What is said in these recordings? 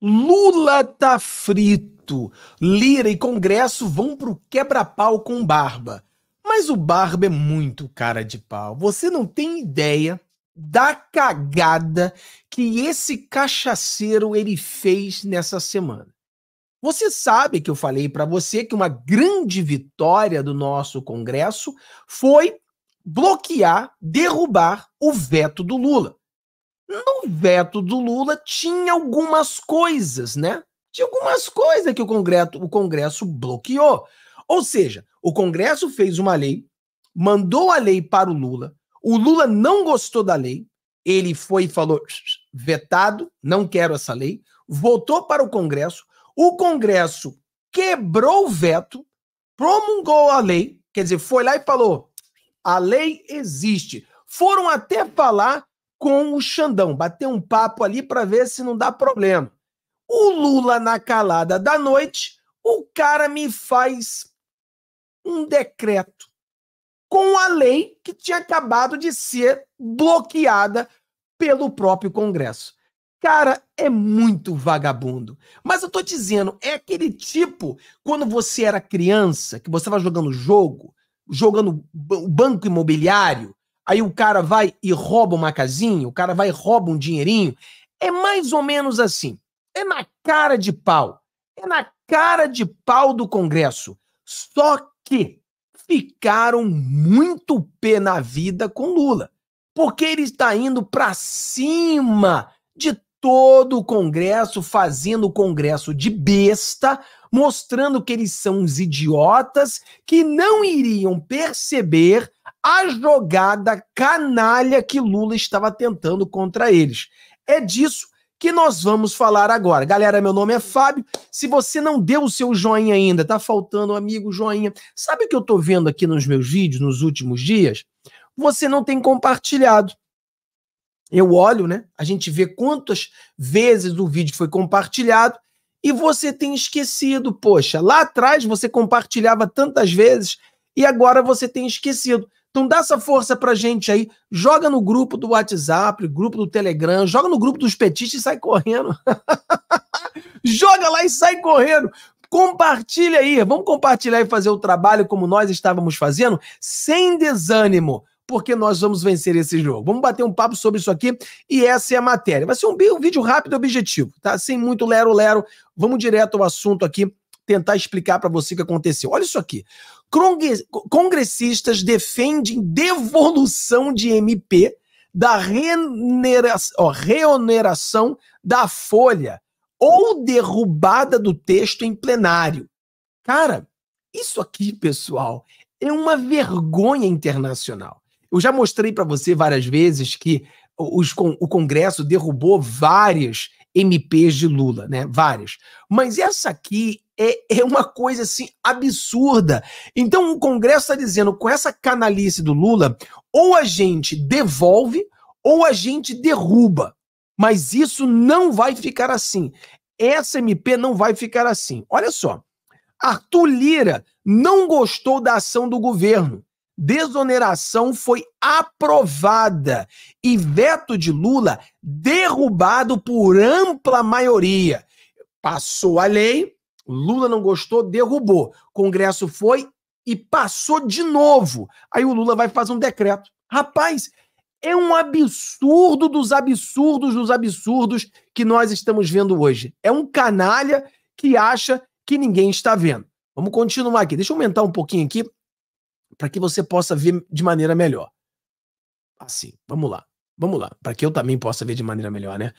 Lula tá frito. Lira e Congresso vão pro quebra-pau com barba. Mas o barba é muito cara de pau. Você não tem ideia da cagada que esse cachaceiro ele fez nessa semana. Você sabe que eu falei para você que uma grande vitória do nosso Congresso foi bloquear, derrubar o veto do Lula. No veto do Lula tinha algumas coisas, né? Tinha algumas coisas que o Congresso, o Congresso bloqueou. Ou seja, o Congresso fez uma lei, mandou a lei para o Lula, o Lula não gostou da lei, ele foi e falou: vetado, não quero essa lei, voltou para o Congresso, o Congresso quebrou o veto, promulgou a lei, quer dizer, foi lá e falou: a lei existe. Foram até falar com o Xandão, bater um papo ali para ver se não dá problema. O Lula, na calada da noite, o cara me faz um decreto com a lei que tinha acabado de ser bloqueada pelo próprio Congresso. Cara, é muito vagabundo. Mas eu tô dizendo, é aquele tipo, quando você era criança, que você estava jogando jogo, jogando banco imobiliário, aí o cara vai e rouba uma casinha, o cara vai e rouba um dinheirinho. É mais ou menos assim. É na cara de pau. É na cara de pau do Congresso. Só que ficaram muito pé na vida com Lula. Porque ele está indo para cima de todo o Congresso fazendo o Congresso de besta, mostrando que eles são uns idiotas que não iriam perceber a jogada canalha que Lula estava tentando contra eles. É disso que nós vamos falar agora. Galera, meu nome é Fábio. Se você não deu o seu joinha ainda, tá faltando um amigo joinha. Sabe o que eu tô vendo aqui nos meus vídeos nos últimos dias? Você não tem compartilhado eu olho, né? A gente vê quantas vezes o vídeo foi compartilhado e você tem esquecido. Poxa, lá atrás você compartilhava tantas vezes e agora você tem esquecido. Então dá essa força pra gente aí, joga no grupo do WhatsApp, grupo do Telegram, joga no grupo dos petistas e sai correndo. joga lá e sai correndo. Compartilha aí, vamos compartilhar e fazer o trabalho como nós estávamos fazendo, sem desânimo porque nós vamos vencer esse jogo. Vamos bater um papo sobre isso aqui e essa é a matéria. Vai ser um, um vídeo rápido e objetivo, tá? Sem muito lero-lero. Vamos direto ao assunto aqui, tentar explicar para você o que aconteceu. Olha isso aqui. Congressistas defendem devolução de MP da ó, reoneração da folha ou derrubada do texto em plenário. Cara, isso aqui, pessoal, é uma vergonha internacional. Eu já mostrei para você várias vezes que os, o Congresso derrubou várias MPs de Lula, né? Várias. Mas essa aqui é, é uma coisa assim absurda. Então o Congresso está dizendo com essa canalice do Lula, ou a gente devolve ou a gente derruba. Mas isso não vai ficar assim. Essa MP não vai ficar assim. Olha só. Arthur Lira não gostou da ação do governo desoneração foi aprovada e veto de Lula derrubado por ampla maioria. Passou a lei, Lula não gostou, derrubou. Congresso foi e passou de novo. Aí o Lula vai fazer um decreto. Rapaz, é um absurdo dos absurdos dos absurdos que nós estamos vendo hoje. É um canalha que acha que ninguém está vendo. Vamos continuar aqui. Deixa eu aumentar um pouquinho aqui para que você possa ver de maneira melhor. Assim, vamos lá. Vamos lá, para que eu também possa ver de maneira melhor, né?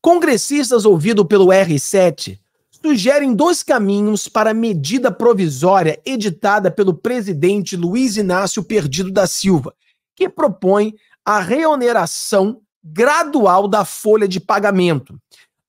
Congressistas ouvidos pelo R7 sugerem dois caminhos para a medida provisória editada pelo presidente Luiz Inácio Perdido da Silva, que propõe a reoneração gradual da folha de pagamento.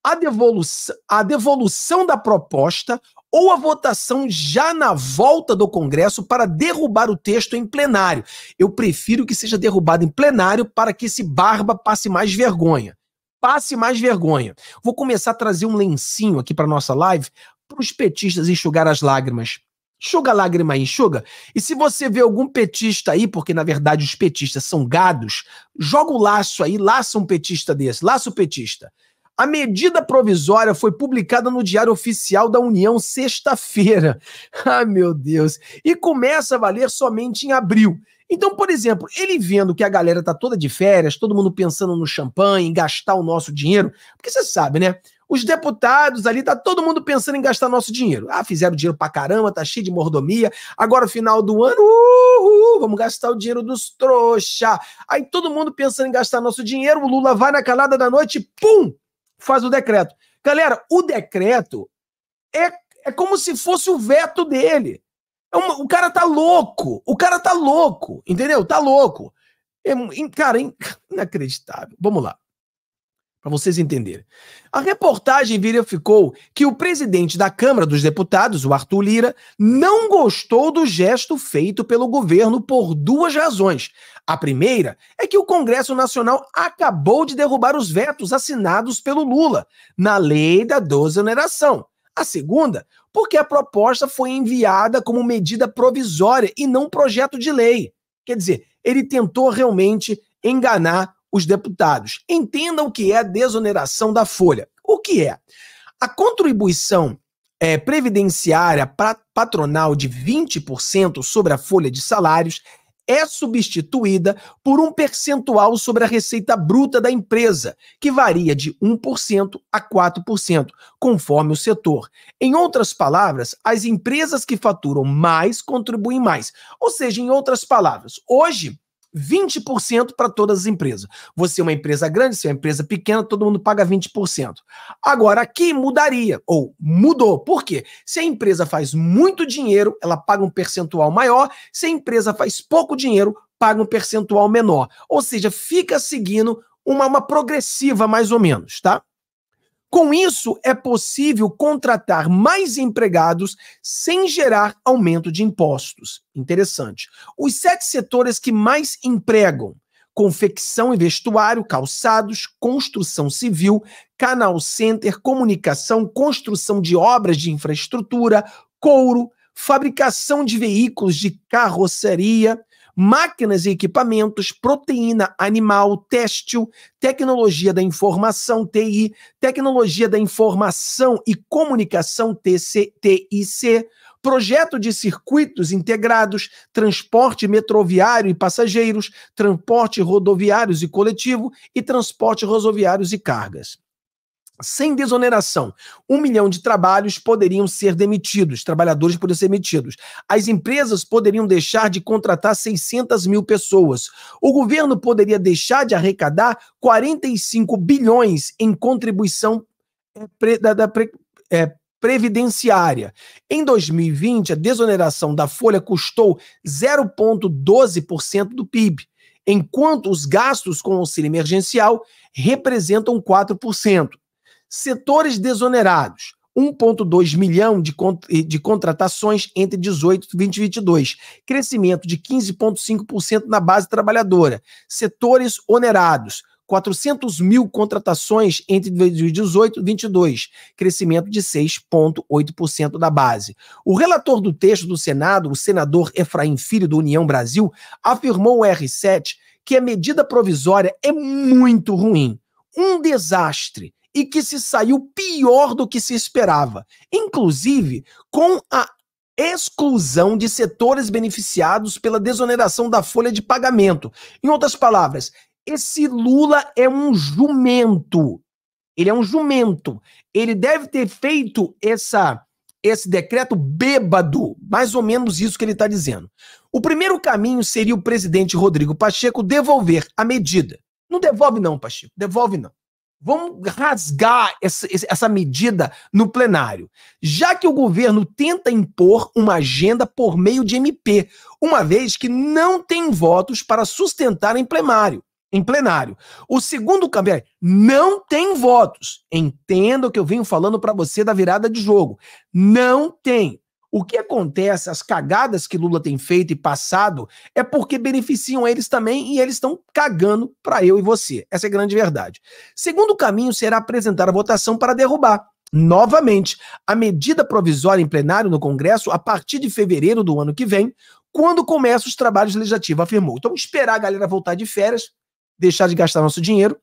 A devolução, a devolução da proposta ou a votação já na volta do Congresso para derrubar o texto em plenário. Eu prefiro que seja derrubado em plenário para que esse barba passe mais vergonha. Passe mais vergonha. Vou começar a trazer um lencinho aqui para nossa live para os petistas enxugar as lágrimas. Enxuga a lágrima aí, enxuga. E se você vê algum petista aí, porque na verdade os petistas são gados, joga o laço aí, laça um petista desse, laça o petista. A medida provisória foi publicada no Diário Oficial da União sexta-feira. Ah, meu Deus! E começa a valer somente em abril. Então, por exemplo, ele vendo que a galera tá toda de férias, todo mundo pensando no champanhe, em gastar o nosso dinheiro, porque você sabe, né? Os deputados ali, tá todo mundo pensando em gastar nosso dinheiro. Ah, fizeram dinheiro pra caramba, tá cheio de mordomia. Agora, final do ano, uhul, vamos gastar o dinheiro dos trouxa. Aí todo mundo pensando em gastar nosso dinheiro, o Lula vai na calada da noite, pum! faz o decreto. Galera, o decreto é, é como se fosse o veto dele. É uma, o cara tá louco. O cara tá louco, entendeu? Tá louco. É, cara, é inacreditável. Vamos lá para vocês entenderem. A reportagem verificou que o presidente da Câmara dos Deputados, o Arthur Lira, não gostou do gesto feito pelo governo por duas razões. A primeira é que o Congresso Nacional acabou de derrubar os vetos assinados pelo Lula na lei da desoneração. A segunda, porque a proposta foi enviada como medida provisória e não projeto de lei. Quer dizer, ele tentou realmente enganar os deputados. Entendam o que é a desoneração da folha. O que é? A contribuição é, previdenciária patronal de 20% sobre a folha de salários é substituída por um percentual sobre a receita bruta da empresa, que varia de 1% a 4%, conforme o setor. Em outras palavras, as empresas que faturam mais contribuem mais. Ou seja, em outras palavras, hoje 20% para todas as empresas. Você é uma empresa grande, você é uma empresa pequena, todo mundo paga 20%. Agora, aqui mudaria, ou mudou. Por quê? Se a empresa faz muito dinheiro, ela paga um percentual maior. Se a empresa faz pouco dinheiro, paga um percentual menor. Ou seja, fica seguindo uma, uma progressiva, mais ou menos, tá? Com isso, é possível contratar mais empregados sem gerar aumento de impostos. Interessante. Os sete setores que mais empregam: confecção e vestuário, calçados, construção civil, canal center, comunicação, construção de obras de infraestrutura, couro, fabricação de veículos de carroceria, máquinas e equipamentos, proteína animal, têxtil, tecnologia da informação, TI, tecnologia da informação e comunicação, TC, TIC, projeto de circuitos integrados, transporte metroviário e passageiros, transporte rodoviários e coletivo e transporte rodoviários e cargas sem desoneração, um milhão de trabalhos poderiam ser demitidos, trabalhadores poderiam ser demitidos. As empresas poderiam deixar de contratar 600 mil pessoas. O governo poderia deixar de arrecadar 45 bilhões em contribuição eh, pre, da, da pre, é, previdenciária. Em 2020, a desoneração da folha custou 0,12% do PIB, enquanto os gastos com auxílio emergencial representam 4%. Setores desonerados. 1,2 milhão de, de contratações entre 18 e 2022, crescimento de 15,5% na base trabalhadora. Setores onerados, 400 mil contratações entre 2018 e 2022, crescimento de 6,8% da base. O relator do texto do Senado, o senador Efraim Filho, do União Brasil, afirmou ao R7 que a medida provisória é muito ruim, um desastre e que se saiu pior do que se esperava, inclusive com a exclusão de setores beneficiados pela desoneração da folha de pagamento. Em outras palavras, esse Lula é um jumento. Ele é um jumento. Ele deve ter feito essa esse decreto bêbado, mais ou menos isso que ele está dizendo. O primeiro caminho seria o presidente Rodrigo Pacheco devolver a medida. Não devolve não, Pacheco, devolve não. Vamos rasgar essa, essa medida no plenário. Já que o governo tenta impor uma agenda por meio de MP, uma vez que não tem votos para sustentar em plenário. Em plenário. O segundo Cambé não tem votos. Entenda o que eu venho falando para você da virada de jogo. Não tem. O que acontece, as cagadas que Lula tem feito e passado, é porque beneficiam eles também e eles estão cagando para eu e você. Essa é a grande verdade. Segundo caminho será apresentar a votação para derrubar novamente a medida provisória em plenário no Congresso a partir de fevereiro do ano que vem, quando começam os trabalhos legislativos, afirmou. Então, esperar a galera voltar de férias, deixar de gastar nosso dinheiro,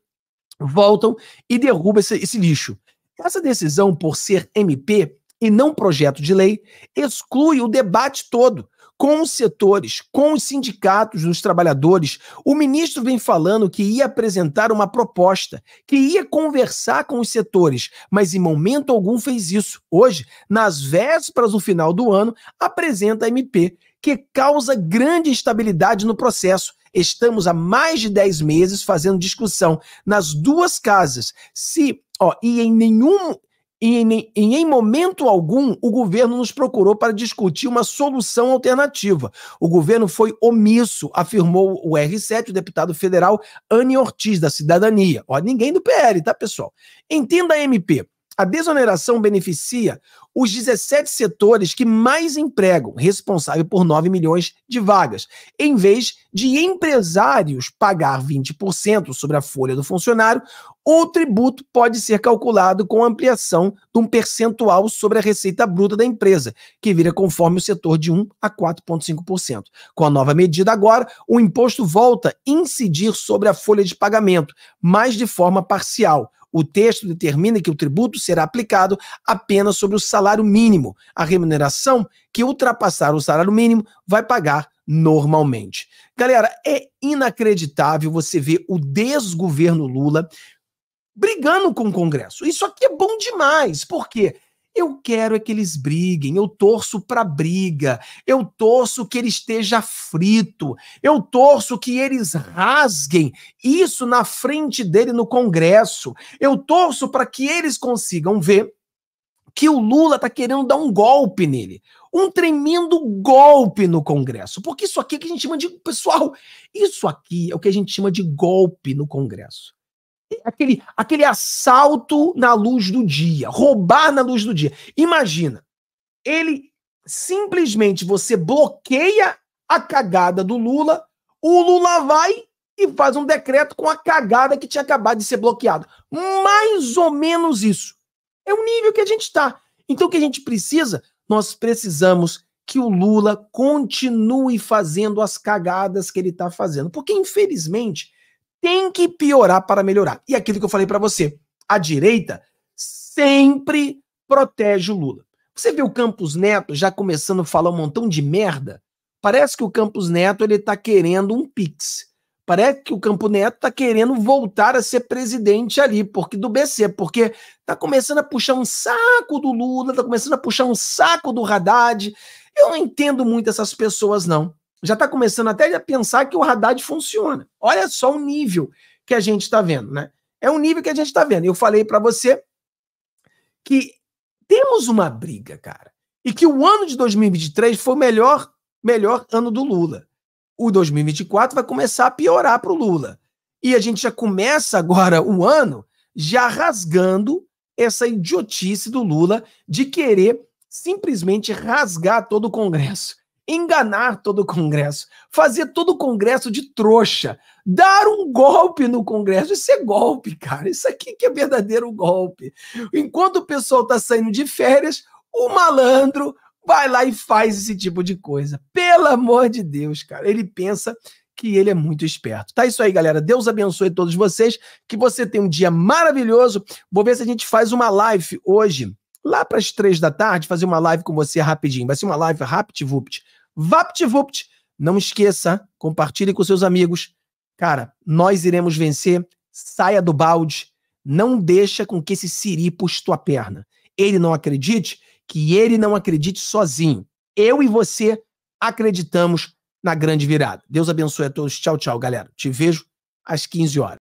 voltam e derrubam esse, esse lixo. Essa decisão, por ser MP, e não projeto de lei, exclui o debate todo com os setores, com os sindicatos dos trabalhadores. O ministro vem falando que ia apresentar uma proposta, que ia conversar com os setores, mas em momento algum fez isso. Hoje, nas vésperas do final do ano, apresenta a MP, que causa grande instabilidade no processo. Estamos há mais de 10 meses fazendo discussão nas duas casas se Ó, e em nenhum e em, em momento algum o governo nos procurou para discutir uma solução alternativa. O governo foi omisso, afirmou o R7, o deputado federal Anne Ortiz, da Cidadania. Ó, ninguém do PL, tá, pessoal? Entenda a MP. A desoneração beneficia os 17 setores que mais empregam, responsável por 9 milhões de vagas, em vez de empresários pagar 20% sobre a folha do funcionário, o tributo pode ser calculado com ampliação de um percentual sobre a receita bruta da empresa, que vira conforme o setor de 1 a 4,5%. Com a nova medida agora, o imposto volta a incidir sobre a folha de pagamento, mas de forma parcial o texto determina que o tributo será aplicado apenas sobre o salário mínimo. A remuneração que ultrapassar o salário mínimo vai pagar normalmente. Galera, é inacreditável você ver o desgoverno Lula brigando com o Congresso. Isso aqui é bom demais, Por quê? Eu quero é que eles briguem, eu torço para briga, eu torço que ele esteja frito, eu torço que eles rasguem isso na frente dele no Congresso, eu torço para que eles consigam ver que o Lula está querendo dar um golpe nele. Um tremendo golpe no Congresso. Porque isso aqui é que a gente chama de. Pessoal, isso aqui é o que a gente chama de golpe no Congresso aquele, aquele assalto na luz do dia, roubar na luz do dia. Imagina, ele simplesmente você bloqueia a cagada do Lula, o Lula vai e faz um decreto com a cagada que tinha acabado de ser bloqueado. Mais ou menos isso. É o nível que a gente está. Então o que a gente precisa? Nós precisamos que o Lula continue fazendo as cagadas que ele está fazendo. Porque, infelizmente, tem que piorar para melhorar. E aquilo que eu falei para você, a direita sempre protege o Lula. Você vê o Campos Neto já começando a falar um montão de merda? Parece que o Campos Neto ele tá querendo um pix. Parece que o Campo Neto tá querendo voltar a ser presidente ali, porque do BC, porque tá começando a puxar um saco do Lula, tá começando a puxar um saco do Haddad. Eu não entendo muito essas pessoas não já está começando até a pensar que o Haddad funciona. Olha só o nível que a gente está vendo, né? É um nível que a gente está vendo. Eu falei para você que temos uma briga, cara, e que o ano de 2023 foi o melhor, melhor ano do Lula. O 2024 vai começar a piorar para o Lula. E a gente já começa agora o ano já rasgando essa idiotice do Lula de querer simplesmente rasgar todo o Congresso enganar todo o Congresso, fazer todo o Congresso de trouxa, dar um golpe no Congresso. Isso é golpe, cara. Isso aqui que é verdadeiro golpe. Enquanto o pessoal está saindo de férias, o malandro vai lá e faz esse tipo de coisa. Pelo amor de Deus, cara. Ele pensa que ele é muito esperto. Tá isso aí, galera. Deus abençoe todos vocês. Que você tenha um dia maravilhoso. Vou ver se a gente faz uma live hoje. Lá para as três da tarde, fazer uma live com você rapidinho. Vai ser uma live rapidvupt VaptVupt. Não esqueça, compartilhe com seus amigos. Cara, nós iremos vencer. Saia do balde. Não deixa com que esse Siri puxe tua perna. Ele não acredite, que ele não acredite sozinho. Eu e você acreditamos na grande virada. Deus abençoe a todos. Tchau, tchau, galera. Te vejo às 15 horas.